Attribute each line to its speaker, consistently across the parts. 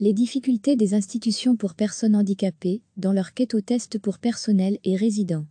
Speaker 1: Les difficultés des institutions pour personnes handicapées dans leur quête aux tests pour personnel et résidents.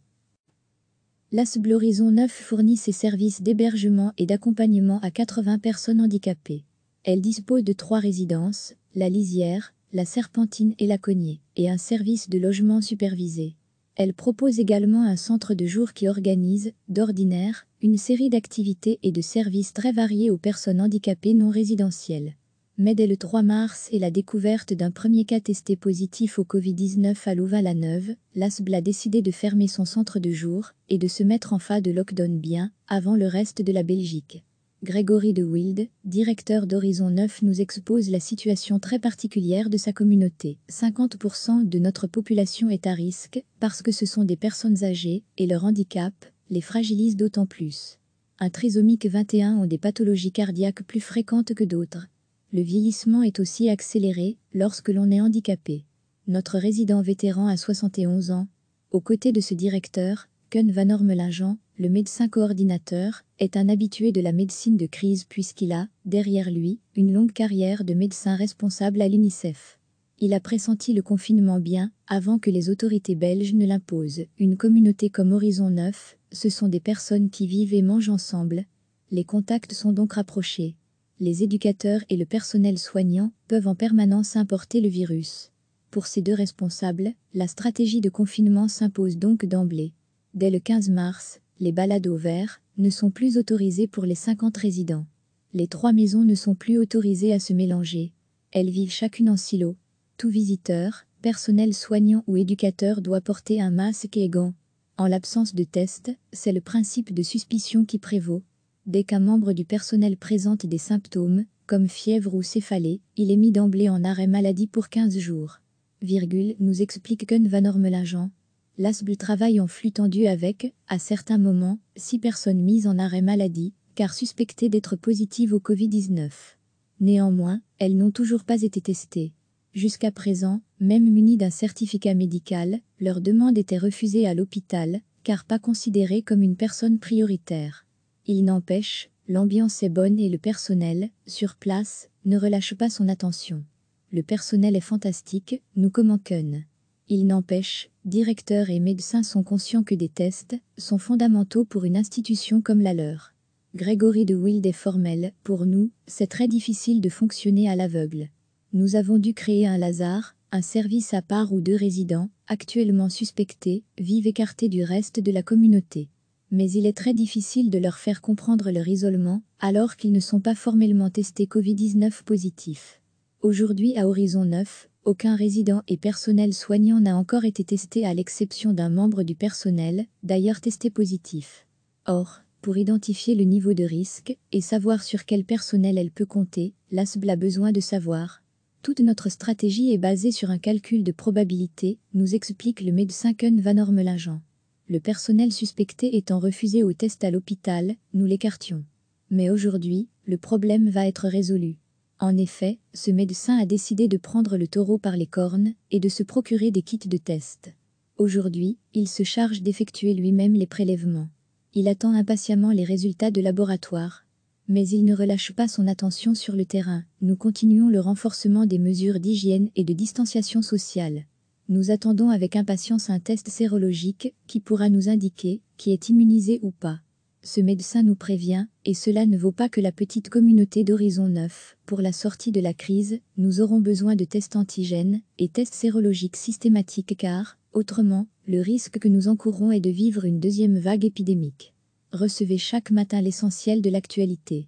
Speaker 1: L'ASBL Horizon 9 fournit ses services d'hébergement et d'accompagnement à 80 personnes handicapées. Elle dispose de trois résidences, la Lisière, la Serpentine et la Cognée, et un service de logement supervisé. Elle propose également un centre de jour qui organise, d'ordinaire, une série d'activités et de services très variés aux personnes handicapées non résidentielles. Mais dès le 3 mars et la découverte d'un premier cas testé positif au Covid-19 à Louvain-la-Neuve, l'ASBL a décidé de fermer son centre de jour et de se mettre en phase de lockdown bien avant le reste de la Belgique. Grégory de Wild, directeur d'Horizon 9, nous expose la situation très particulière de sa communauté. 50% de notre population est à risque parce que ce sont des personnes âgées et leur handicap les fragilise d'autant plus. Un trisomique 21 ont des pathologies cardiaques plus fréquentes que d'autres le vieillissement est aussi accéléré lorsque l'on est handicapé. Notre résident vétéran a 71 ans. Aux côtés de ce directeur, Ken Van le médecin coordinateur, est un habitué de la médecine de crise puisqu'il a, derrière lui, une longue carrière de médecin responsable à l'UNICEF. Il a pressenti le confinement bien avant que les autorités belges ne l'imposent. Une communauté comme Horizon 9, ce sont des personnes qui vivent et mangent ensemble. Les contacts sont donc rapprochés les éducateurs et le personnel soignant peuvent en permanence importer le virus. Pour ces deux responsables, la stratégie de confinement s'impose donc d'emblée. Dès le 15 mars, les balades au vert ne sont plus autorisées pour les 50 résidents. Les trois maisons ne sont plus autorisées à se mélanger. Elles vivent chacune en silo. Tout visiteur, personnel soignant ou éducateur doit porter un masque et gants. En l'absence de test, c'est le principe de suspicion qui prévaut. Dès qu'un membre du personnel présente des symptômes, comme fièvre ou céphalée, il est mis d'emblée en arrêt maladie pour 15 jours. Virgule, nous explique Gun Van Ormelagent. L'ASBL travaille en flux tendu avec, à certains moments, 6 personnes mises en arrêt maladie, car suspectées d'être positives au Covid-19. Néanmoins, elles n'ont toujours pas été testées. Jusqu'à présent, même munies d'un certificat médical, leur demande était refusée à l'hôpital, car pas considérée comme une personne prioritaire. Il n'empêche, l'ambiance est bonne et le personnel, sur place, ne relâche pas son attention. Le personnel est fantastique, nous qu'un. »« Il n'empêche, directeurs et médecins sont conscients que des tests sont fondamentaux pour une institution comme la leur. Grégory de Wilde est formel, pour nous, c'est très difficile de fonctionner à l'aveugle. Nous avons dû créer un Lazare, un service à part où deux résidents, actuellement suspectés, vivent écartés du reste de la communauté mais il est très difficile de leur faire comprendre leur isolement alors qu'ils ne sont pas formellement testés Covid-19 positifs. Aujourd'hui à Horizon 9, aucun résident et personnel soignant n'a encore été testé à l'exception d'un membre du personnel, d'ailleurs testé positif. Or, pour identifier le niveau de risque et savoir sur quel personnel elle peut compter, l'ASBL a besoin de savoir. Toute notre stratégie est basée sur un calcul de probabilité, nous explique le médecin Ken Van Ormelagent. Le personnel suspecté étant refusé au test à l'hôpital, nous l'écartions. Mais aujourd'hui, le problème va être résolu. En effet, ce médecin a décidé de prendre le taureau par les cornes et de se procurer des kits de test. Aujourd'hui, il se charge d'effectuer lui-même les prélèvements. Il attend impatiemment les résultats de laboratoire. Mais il ne relâche pas son attention sur le terrain, nous continuons le renforcement des mesures d'hygiène et de distanciation sociale. Nous attendons avec impatience un test sérologique qui pourra nous indiquer qui est immunisé ou pas. Ce médecin nous prévient, et cela ne vaut pas que la petite communauté d'Horizon 9. Pour la sortie de la crise, nous aurons besoin de tests antigènes et tests sérologiques systématiques car, autrement, le risque que nous encourons est de vivre une deuxième vague épidémique. Recevez chaque matin l'essentiel de l'actualité.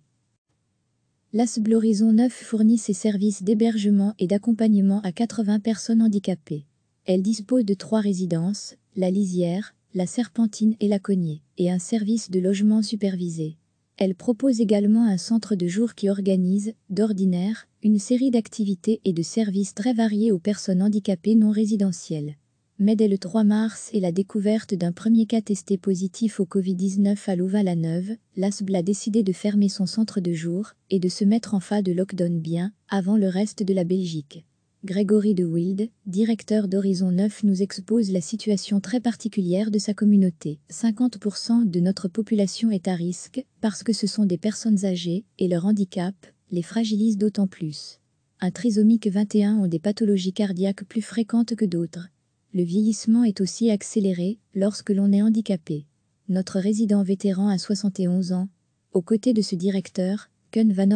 Speaker 1: L'ASBL Horizon 9 fournit ses services d'hébergement et d'accompagnement à 80 personnes handicapées. Elle dispose de trois résidences, la Lisière, la Serpentine et la Cognée, et un service de logement supervisé. Elle propose également un centre de jour qui organise, d'ordinaire, une série d'activités et de services très variés aux personnes handicapées non résidentielles. Mais dès le 3 mars et la découverte d'un premier cas testé positif au Covid-19 à Louvain-la-Neuve, l'ASBL a décidé de fermer son centre de jour et de se mettre en phase de lockdown bien avant le reste de la Belgique. Grégory de Wild, directeur d'Horizon 9 nous expose la situation très particulière de sa communauté. 50% de notre population est à risque parce que ce sont des personnes âgées et leur handicap les fragilise d'autant plus. Un trisomique 21 ont des pathologies cardiaques plus fréquentes que d'autres. Le vieillissement est aussi accéléré lorsque l'on est handicapé. Notre résident vétéran a 71 ans. Aux côtés de ce directeur, Ken Van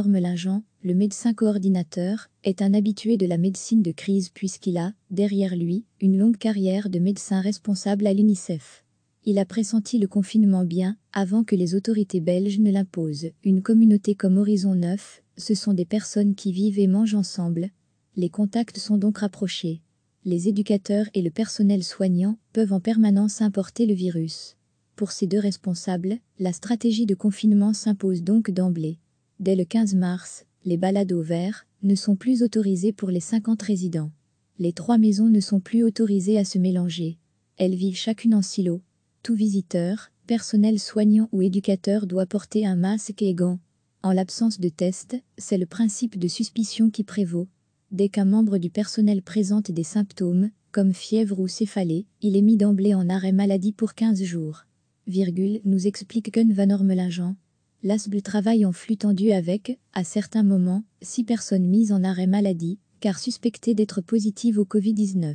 Speaker 1: le médecin coordinateur est un habitué de la médecine de crise puisqu'il a, derrière lui, une longue carrière de médecin responsable à l'UNICEF. Il a pressenti le confinement bien avant que les autorités belges ne l'imposent. Une communauté comme Horizon 9, ce sont des personnes qui vivent et mangent ensemble. Les contacts sont donc rapprochés. Les éducateurs et le personnel soignant peuvent en permanence importer le virus. Pour ces deux responsables, la stratégie de confinement s'impose donc d'emblée. Dès le 15 mars, les balades au vert ne sont plus autorisées pour les 50 résidents. Les trois maisons ne sont plus autorisées à se mélanger. Elles vivent chacune en silo. Tout visiteur, personnel soignant ou éducateur doit porter un masque et gants. En l'absence de test, c'est le principe de suspicion qui prévaut. Dès qu'un membre du personnel présente des symptômes, comme fièvre ou céphalée, il est mis d'emblée en arrêt maladie pour 15 jours. Virgule, nous explique Gun Van Ormelingen, l'ASBL travaille en flux tendu avec, à certains moments, six personnes mises en arrêt maladie, car suspectées d'être positives au Covid-19.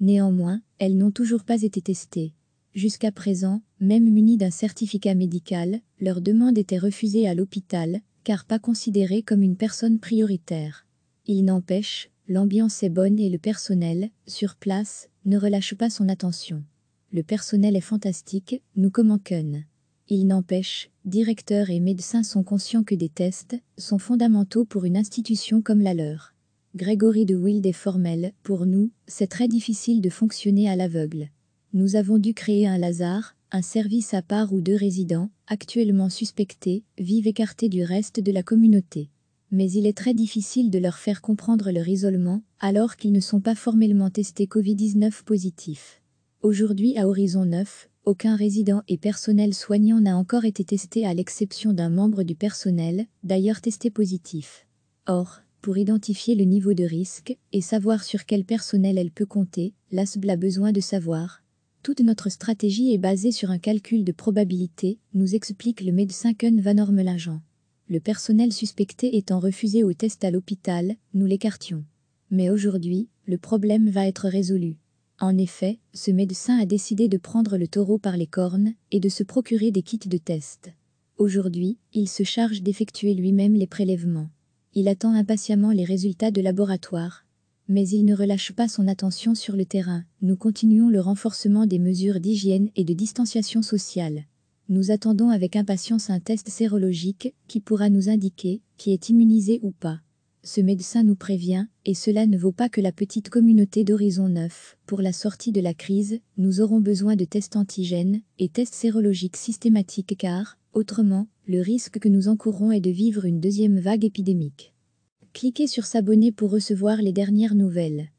Speaker 1: Néanmoins, elles n'ont toujours pas été testées. Jusqu'à présent, même munies d'un certificat médical, leur demande était refusée à l'hôpital, car pas considérée comme une personne prioritaire. Il n'empêche, l'ambiance est bonne et le personnel, sur place, ne relâche pas son attention. Le personnel est fantastique, nous comme il n'empêche, directeurs et médecins sont conscients que des tests sont fondamentaux pour une institution comme la leur. Grégory de Wilde est formel, pour nous, c'est très difficile de fonctionner à l'aveugle. Nous avons dû créer un Lazare, un service à part où deux résidents, actuellement suspectés, vivent écartés du reste de la communauté. Mais il est très difficile de leur faire comprendre leur isolement, alors qu'ils ne sont pas formellement testés Covid-19 positifs. Aujourd'hui à Horizon 9, aucun résident et personnel soignant n'a encore été testé à l'exception d'un membre du personnel, d'ailleurs testé positif. Or, pour identifier le niveau de risque et savoir sur quel personnel elle peut compter, l'ASBL a besoin de savoir. Toute notre stratégie est basée sur un calcul de probabilité, nous explique le médecin Ken Van Ormelagent. Le personnel suspecté étant refusé au test à l'hôpital, nous l'écartions. Mais aujourd'hui, le problème va être résolu. En effet, ce médecin a décidé de prendre le taureau par les cornes et de se procurer des kits de test. Aujourd'hui, il se charge d'effectuer lui-même les prélèvements. Il attend impatiemment les résultats de laboratoire. Mais il ne relâche pas son attention sur le terrain, nous continuons le renforcement des mesures d'hygiène et de distanciation sociale. Nous attendons avec impatience un test sérologique qui pourra nous indiquer qui est immunisé ou pas. Ce médecin nous prévient, et cela ne vaut pas que la petite communauté d'Horizon 9. Pour la sortie de la crise, nous aurons besoin de tests antigènes et tests sérologiques systématiques car, autrement, le risque que nous encourons est de vivre une deuxième vague épidémique. Cliquez sur s'abonner pour recevoir les dernières nouvelles.